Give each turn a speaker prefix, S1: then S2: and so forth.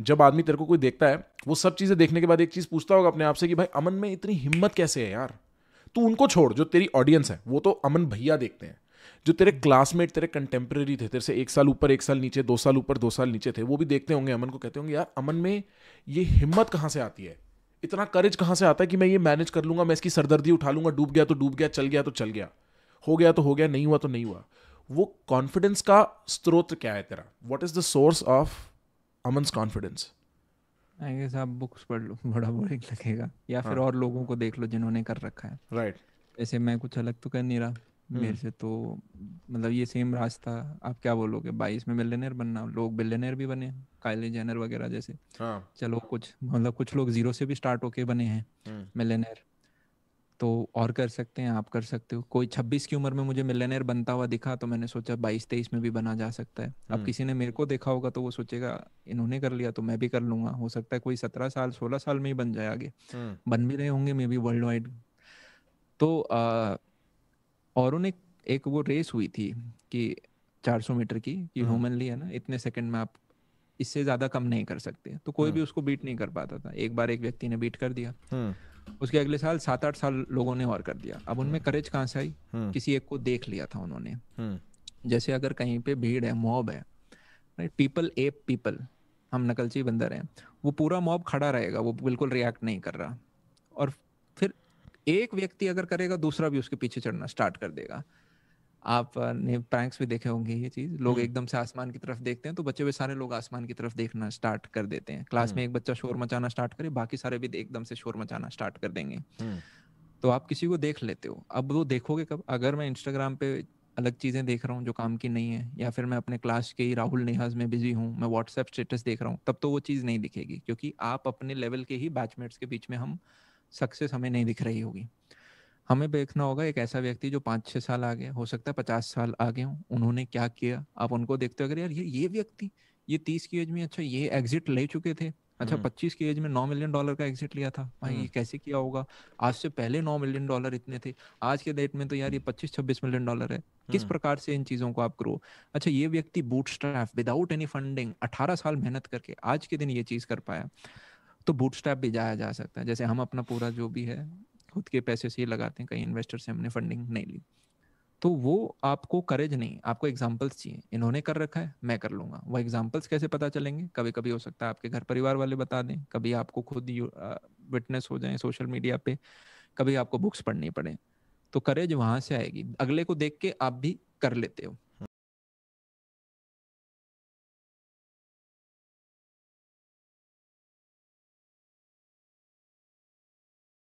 S1: जब आदमी तेरे को कोई देखता है वो सब चीज़ें देखने के बाद एक चीज़ पूछता होगा अपने आप से कि भाई अमन में इतनी हिम्मत कैसे है यार तू उनको छोड़ जो तेरी ऑडियंस है वो तो अमन भैया देखते हैं जो तेरे क्लासमेट तेरे कंटेम्प्रेरी थे तेरे से एक साल ऊपर एक साल नीचे दो साल ऊपर दो साल नीचे थे वो भी देखते होंगे अमन को कहते होंगे यार अमन में ये हिम्मत कहाँ से आती है इतना करेज कहाँ से आता है कि मैं ये मैनेज कर लूंगा मैं इसकी सरदर्दी उठा लूंगा डूब गया तो डूब गया चल गया तो चल गया हो गया तो हो गया नहीं हुआ तो नहीं हुआ वो कॉन्फिडेंस का स्रोत क्या है तेरा what is the source of Aman's confidence
S2: आएंगे साहब बुक्स पढ़ लो बड़ा बोरिंग लगेगा
S1: या फिर हाँ। और लोगों को देख लो
S2: जिन्होंने कर रखा है राइट ऐसे मैं कुछ अलग तो कर नहीं रहा hmm. मेरे से तो मतलब ये सेम रास्ता आप क्या बोलोगे बाईस में बिलियनर बनना लोग बिलियनर भी बने काइले जेनर वगैरह जैसे हाँ। चलो कुछ मतलब कुछ लोग जीरो से भी स्टार्ट होके बने हैं मिलेनियर hmm. तो और कर सकते हैं आप कर सकते हो कोई 26 की उम्र में मुझे मिलेनियर बनता हुआ दिखा तो मैंने सोचा 22 23 में भी बना जा सकता है अब हम्म। किसी ने मेरे को देखा होगा तो वो सोचेगा इन्होंने कर लिया तो मैं भी कर लूंगा हो सकता है कोई 17 साल 16 साल में ही बन जाए आगे हम्म। बन भी रहे होंगे मे बी वर्ल्ड वाइड तो आ, और एक वो रेस हुई थी कि 400 मीटर की कि ह्यूमनली है ना इतने सेकंड में आप इससे ज्यादा कम नहीं कर सकते तो कोई भी हम्म। उसको बीट नहीं कर पाता था एक बार एक व्यक्ति ने बीट कर दिया उसके अगले साल सात आठ साल लोगों ने और कर दिया अब हम्म। उनमें करेज कहाँ से आई हम्म। किसी एक को देख लिया था उन्होंने
S1: हम्म।
S2: जैसे अगर कहीं पे भीड़ है मॉब है राइट पीपल एप पीपल हम नकलची बंदर हैं वो पूरा मॉब खड़ा रहेगा वो बिल्कुल रिएक्ट नहीं कर रहा और फिर एक व्यक्ति अगर करेगा दूसरा भी उसके पीछे चढ़ना स्टार्ट कर देगा आपने प्रैंक्स भी देखे होंगे ये चीज लोग हम्म। एकदम से आसमान की तरफ देखते हैं तो बच्चे भी सारे लोग आसमान की तरफ देखना स्टार्ट कर देते हैं क्लास में हम्म। एक बच्चा शोर मचाना स्टार्ट करे बाकी सारे भी एकदम से शोर मचाना स्टार्ट कर देंगे हम्म। तो आप किसी को देख लेते हो अब वो देखोगे कब अगर मैं इंस्टाग्राम पे अलग चीज़ें देख रहा हूँ जो काम की नहीं है या फिर मैं अपने क्लास के ही राहुल नेहाज में बिजी हूँ मैं व्हाट्सएप स्टेटस देख रहा हूँ तब तो वो चीज़ नहीं दिखेगी क्योंकि आप अपने लेवल के ही बैचमेट्स के बीच में हम सक्सेस हमें नहीं दिख रही होगी हमें देखना होगा एक ऐसा व्यक्ति जो पाँच छः साल आगे हो सकता है पचास साल आगे हो उन्होंने क्या किया आप उनको देखते हो अगर यार ये ये व्यक्ति ये तीस की एज में अच्छा ये एग्जिट ले चुके थे अच्छा हम्म। पच्चीस की एज में नौ मिलियन डॉलर का एग्जिट लिया था भाई ये हम्म। कैसे किया होगा आज से पहले नौ मिलियन डॉलर इतने थे आज के डेट में तो यार ये पच्चीस छब्बीस मिलियन डॉलर है किस हम्म। प्रकार से इन चीजों को आप ग्रो अच्छा ये व्यक्ति bootstrap without any funding अठारह साल मेहनत करके आज के दिन ये चीज कर पाया तो बूट स्ट्रैप भी जाया जा सकता है जैसे हम अपना पूरा जो भी है खुद के पैसे से ही लगाते हैं कहीं इन्वेस्टर से हमने फंडिंग नहीं ली तो वो आपको करेज नहीं आपको एग्जाम्पल्स चाहिए इन्होंने कर रखा है मैं कर लूंगा वो एग्जाम्पल्स कैसे पता चलेंगे कभी कभी हो सकता है आपके घर परिवार वाले बता दें कभी आपको खुद विटनेस हो जाए सोशल मीडिया पे कभी आपको बुक्स पढ़नी पड़े तो करेज वहां से आएगी अगले को देख के आप भी कर लेते हो